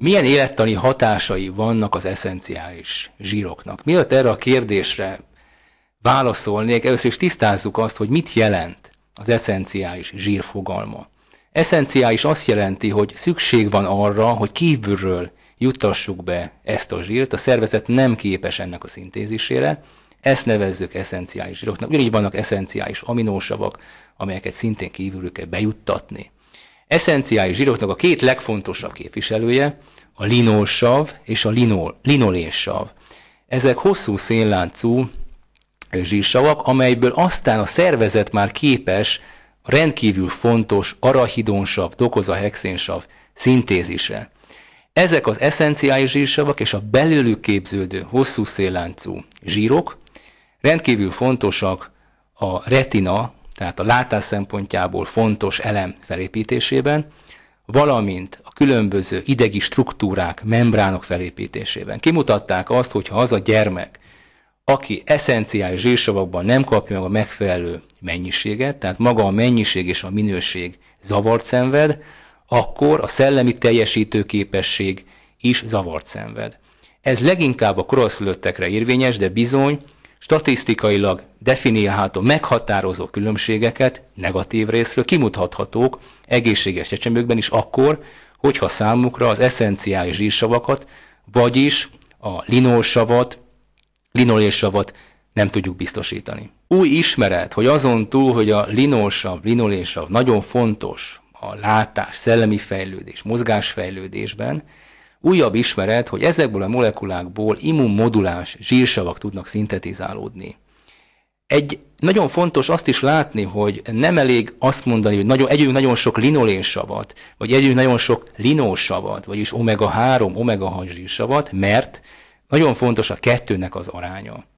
Milyen élettani hatásai vannak az eszenciális zsíroknak? Mielőtt erre a kérdésre válaszolnék, először is tisztázzuk azt, hogy mit jelent az eszenciális zsír fogalma. Eszenciális azt jelenti, hogy szükség van arra, hogy kívülről juttassuk be ezt a zsírt, a szervezet nem képes ennek a szintézisére, ezt nevezzük eszenciális zsíroknak. Ugyanígy vannak eszenciális aminósavak, amelyeket szintén kívülről kell bejuttatni Eszenciális zsíroknak a két legfontosabb képviselője a linolsav és a linol, Ezek hosszú szénláncú zsírsavak, amelyből aztán a szervezet már képes a rendkívül fontos arachidonsav, hexénsav szintézisre. Ezek az eszenciális zsírsavak és a belőlük képződő hosszú szélláncú zsírok rendkívül fontosak a retina tehát a látás szempontjából fontos elem felépítésében, valamint a különböző idegi struktúrák, membránok felépítésében. Kimutatták azt, hogyha az a gyermek, aki eszenciális zsírsavakban nem kapja meg a megfelelő mennyiséget, tehát maga a mennyiség és a minőség zavart szenved, akkor a szellemi teljesítő képesség is zavart szenved. Ez leginkább a koraszülöttekre érvényes, de bizony statisztikailag definiálható, meghatározó különbségeket negatív részről kimutathatók egészséges csecsemőkben is akkor, hogyha számukra az eszenciális zsírsavakat, vagyis a linolsavat, linolésavat nem tudjuk biztosítani. Új ismeret, hogy azon túl, hogy a linolsav, linolésav nagyon fontos a látás, szellemi fejlődés, mozgásfejlődésben, Újabb ismeret, hogy ezekből a molekulákból immunmodulás zsírsavak tudnak szintetizálódni. Egy nagyon fontos azt is látni, hogy nem elég azt mondani, hogy nagyon, együnk nagyon sok linolénsavat, vagy együnk nagyon sok linósavat, vagyis omega-3, omega-6 zsírsavat, mert nagyon fontos a kettőnek az aránya.